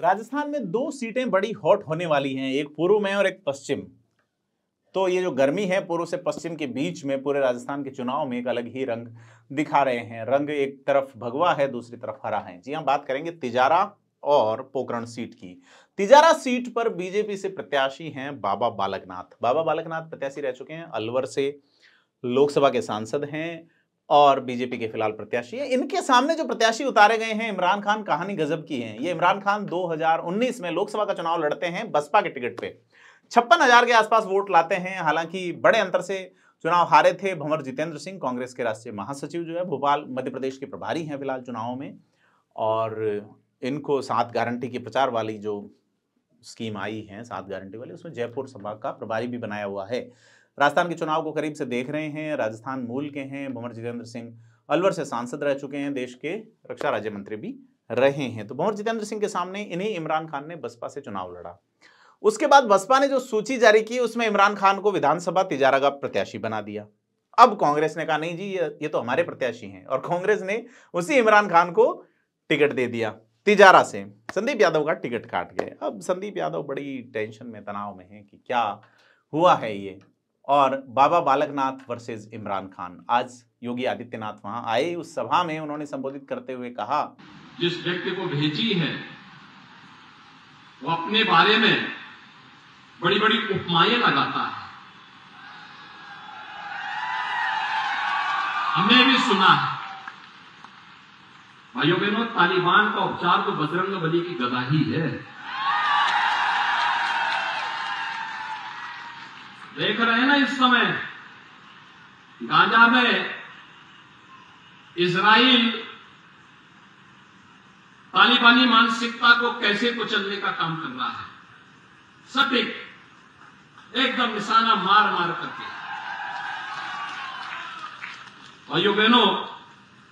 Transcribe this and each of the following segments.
राजस्थान में दो सीटें बड़ी हॉट होने वाली हैं एक पूर्व में और एक पश्चिम तो ये जो गर्मी है पूर्व से पश्चिम के बीच में पूरे राजस्थान के चुनाव में एक अलग ही रंग दिखा रहे हैं रंग एक तरफ भगवा है दूसरी तरफ हरा है जी हम हाँ, बात करेंगे तिजारा और पोकरण सीट की तिजारा सीट पर बीजेपी से प्रत्याशी हैं बाबा बालकनाथ बाबा बालकनाथ प्रत्याशी रह चुके हैं अलवर से लोकसभा के सांसद हैं और बीजेपी के फिलहाल प्रत्याशी है इनके सामने जो प्रत्याशी उतारे गए हैं इमरान खान कहानी गजब की है ये इमरान खान 2019 में लोकसभा का चुनाव लड़ते हैं बसपा के टिकट पे छप्पन हजार के आसपास वोट लाते हैं हालांकि बड़े अंतर से चुनाव हारे थे भंवर जितेंद्र सिंह कांग्रेस के राष्ट्रीय महासचिव जो है भोपाल मध्य प्रदेश के प्रभारी हैं फिलहाल चुनाव में और इनको सात गारंटी की प्रचार वाली जो स्कीम आई है सात गारंटी वाली उसमें जयपुर सभा का प्रभारी भी बनाया हुआ है राजस्थान के चुनाव को करीब से देख रहे हैं राजस्थान मूल के हैं भंवर जितेंद्र सिंह अलवर से सांसद रह चुके हैं देश के रक्षा राज्य मंत्री भी रहे हैं तो भंवर जितेंद्र सिंह के सामने इन्हीं इमरान खान ने बसपा से चुनाव लड़ा उसके बाद बसपा ने जो सूची जारी की उसमें इमरान खान को विधानसभा तिजारा का प्रत्याशी बना दिया अब कांग्रेस ने कहा नहीं जी ये, ये तो हमारे प्रत्याशी हैं और कांग्रेस ने उसी इमरान खान को टिकट दे दिया तिजारा से संदीप यादव का टिकट काट गए अब संदीप यादव बड़ी टेंशन में तनाव में है कि क्या हुआ है ये और बाबा बालकनाथ वर्सेस इमरान खान आज योगी आदित्यनाथ वहां आए उस सभा में उन्होंने संबोधित करते हुए कहा जिस व्यक्ति को भेजी है वो अपने बारे में बड़ी बड़ी उपमाएं लगाता है हमने भी सुना है भाइयों बहनों तालिबान का उपचार तो बजरंग बली की गदा ही है देख रहे हैं ना इस समय गाजा में इसराइल तालिबानी मानसिकता को कैसे कुचलने का काम कर रहा है सटीक एकदम निशाना मार मार करके भाइयों बहनों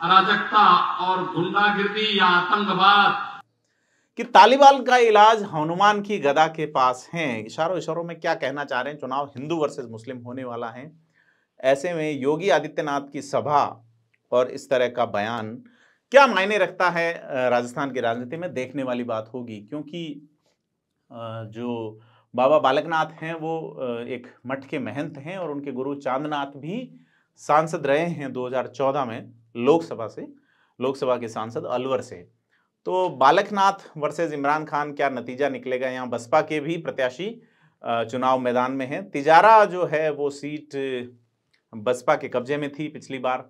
अराजकता और गुंडागिर्दी या आतंकवाद कि तालिबान का इलाज हनुमान की गदा के पास है इशारों इशारों में क्या कहना चाह रहे हैं चुनाव हिंदू वर्सेस मुस्लिम होने वाला है ऐसे में योगी आदित्यनाथ की सभा और इस तरह का बयान क्या मायने रखता है राजस्थान की राजनीति में देखने वाली बात होगी क्योंकि जो बाबा बालकनाथ हैं वो एक मठ के महंत हैं और उनके गुरु चांदनाथ भी सांसद रहे हैं 2014 में लोकसभा से लोकसभा के सांसद अलवर से तो बालकनाथ वर्सेज़ इमरान खान क्या नतीजा निकलेगा यहाँ बसपा के भी प्रत्याशी चुनाव मैदान में हैं तिजारा जो है वो सीट बसपा के कब्जे में थी पिछली बार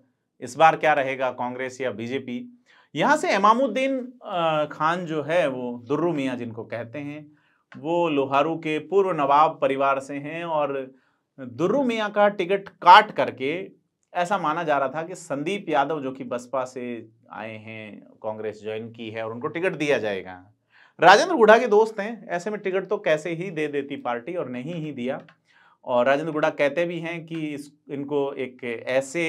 इस बार क्या रहेगा कांग्रेस या बीजेपी यहाँ से इमामुद्दीन खान जो है वो दुर्रू मियाँ जिनको कहते हैं वो लोहारू के पूर्व नवाब परिवार से हैं और दुर्रू मियाँ का टिकट काट करके ऐसा माना जा रहा था कि संदीप यादव जो कि बसपा से आए हैं कांग्रेस ज्वाइन की है और उनको टिकट दिया जाएगा राजेंद्र गुड्डा के दोस्त हैं ऐसे में टिकट तो कैसे ही दे देती पार्टी और नहीं ही दिया और राजेंद्र गुड्डा कहते भी हैं कि इस इनको एक ऐसे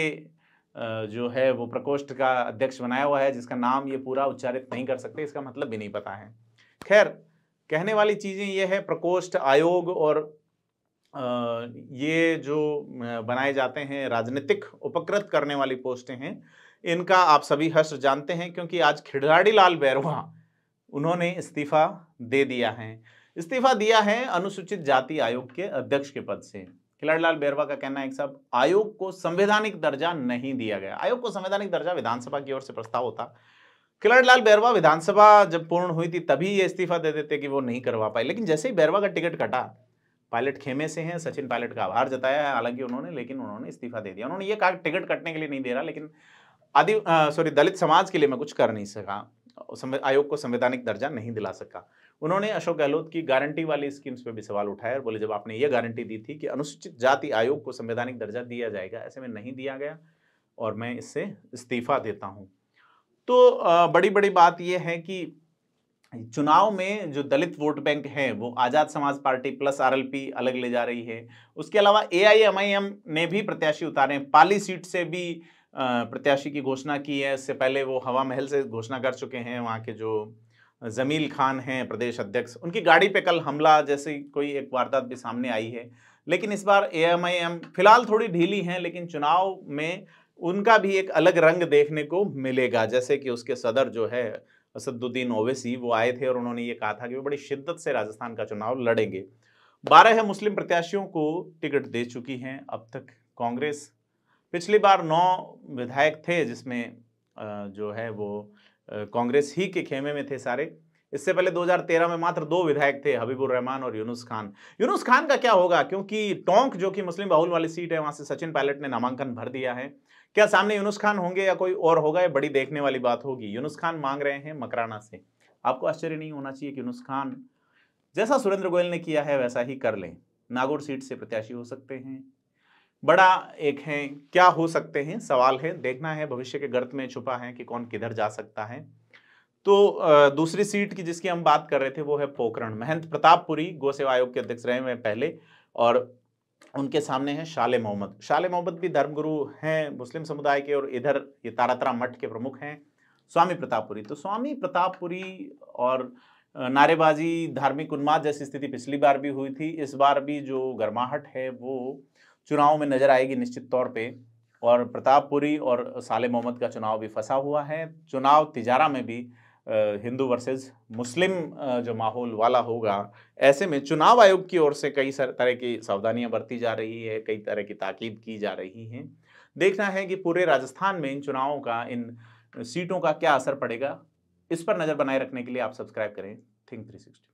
जो है वो प्रकोष्ठ का अध्यक्ष बनाया हुआ है जिसका नाम ये पूरा उच्चारित नहीं कर सकते इसका मतलब भी नहीं पता है खैर कहने वाली चीज़ें ये है प्रकोष्ठ आयोग और ये जो बनाए जाते हैं राजनीतिक उपकृत करने वाली पोस्टें हैं इनका आप सभी हर्ष जानते हैं क्योंकि आज खिड़ाड़ी लाल बैरवा उन्होंने इस्तीफा दे दिया है इस्तीफा दिया है अनुसूचित जाति आयोग के अध्यक्ष के पद से खिलाड़ी लाल बैरवा का कहना है कि साहब आयोग को संवैधानिक दर्जा नहीं दिया गया आयोग को संवैधानिक दर्जा विधानसभा की ओर से प्रस्ताव होता खिलाड़ी लाल बैरवा विधानसभा जब पूर्ण हुई थी तभी ये इस्तीफा दे देते कि वो नहीं करवा पाए लेकिन जैसे ही बैरवा का टिकट कटा पायलट खेमे से हैं सचिन पायलट का आभार जताया है हालांकि उन्होंने लेकिन उन्होंने इस्तीफा दे दिया उन्होंने ये कहा टिकट कटने के लिए नहीं दे रहा लेकिन आदि सॉरी दलित समाज के लिए मैं कुछ कर नहीं सका आयोग को संवैधानिक दर्जा नहीं दिला सका उन्होंने अशोक गहलोत की गारंटी वाली स्कीम्स पर भी सवाल उठाया और बोले जब आपने ये गारंटी दी थी कि अनुसूचित जाति आयोग को संवैधानिक दर्जा दिया जाएगा ऐसे में नहीं दिया गया और मैं इससे इस्तीफा देता हूँ तो बड़ी बड़ी बात यह है कि चुनाव में जो दलित वोट बैंक है वो आज़ाद समाज पार्टी प्लस आरएलपी अलग ले जा रही है उसके अलावा एआईएमआईएम ने भी प्रत्याशी उतारे पाली सीट से भी प्रत्याशी की घोषणा की है इससे पहले वो हवा महल से घोषणा कर चुके हैं वहाँ के जो जमील खान हैं प्रदेश अध्यक्ष उनकी गाड़ी पे कल हमला जैसी कोई एक वारदात भी सामने आई है लेकिन इस बार एएमआईएम फिलहाल थोड़ी ढीली हैं लेकिन चुनाव में उनका भी एक अलग रंग देखने को मिलेगा जैसे कि उसके सदर जो है असदुद्दीन ओवैसी वो आए थे और उन्होंने ये कहा था कि वो बड़ी शिद्दत से राजस्थान का चुनाव लड़ेंगे बारह मुस्लिम प्रत्याशियों को टिकट दे चुकी हैं अब तक कांग्रेस पिछली बार नौ विधायक थे जिसमें जो है वो कांग्रेस ही के खेमे में थे सारे इससे पहले 2013 में मात्र दो विधायक थे हबीबुर रहमान और यूनुस खान यूनुस खान का क्या होगा क्योंकि टोंक जो कि मुस्लिम बाहुल वाली सीट है वहां से सचिन पायलट ने नामांकन भर दिया है क्या सामने यूनुस खान होंगे या कोई और होगा ये बड़ी देखने वाली बात होगी यूनुस खान मांग रहे हैं मकराना से आपको आश्चर्य नहीं होना चाहिए कि यूनुस खान जैसा सुरेंद्र गोयल ने किया है वैसा ही कर लें नागौर सीट से प्रत्याशी हो सकते हैं बड़ा एक है क्या हो सकते हैं सवाल है देखना है भविष्य के गर्त में छुपा है कि कौन किधर जा सकता है तो दूसरी सीट की जिसकी हम बात कर रहे थे वो है पोकरण महंत प्रतापपुरी गोसेवा आयोग के अध्यक्ष रहे हुए पहले और उनके सामने हैं शाले मोहम्मद शाले मोहम्मद भी धर्मगुरु हैं मुस्लिम समुदाय के और इधर ये तारातरा मठ के प्रमुख हैं स्वामी प्रतापपुरी तो स्वामी प्रतापपुरी और नारेबाजी धार्मिक उन्माद जैसी स्थिति पिछली बार भी हुई थी इस बार भी जो गर्माहट है वो चुनाव में नजर आएगी निश्चित तौर पर और प्रतापपुरी और साले मोहम्मद का चुनाव भी फंसा हुआ है चुनाव तिजारा में भी हिंदू वर्सेस मुस्लिम जो माहौल वाला होगा ऐसे में चुनाव आयोग की ओर से कई तरह की सावधानियां बरती जा रही है कई तरह की ताकीद की जा रही हैं देखना है कि पूरे राजस्थान में इन चुनावों का इन सीटों का क्या असर पड़ेगा इस पर नज़र बनाए रखने के लिए आप सब्सक्राइब करें थिंक थ्री सिक्सटी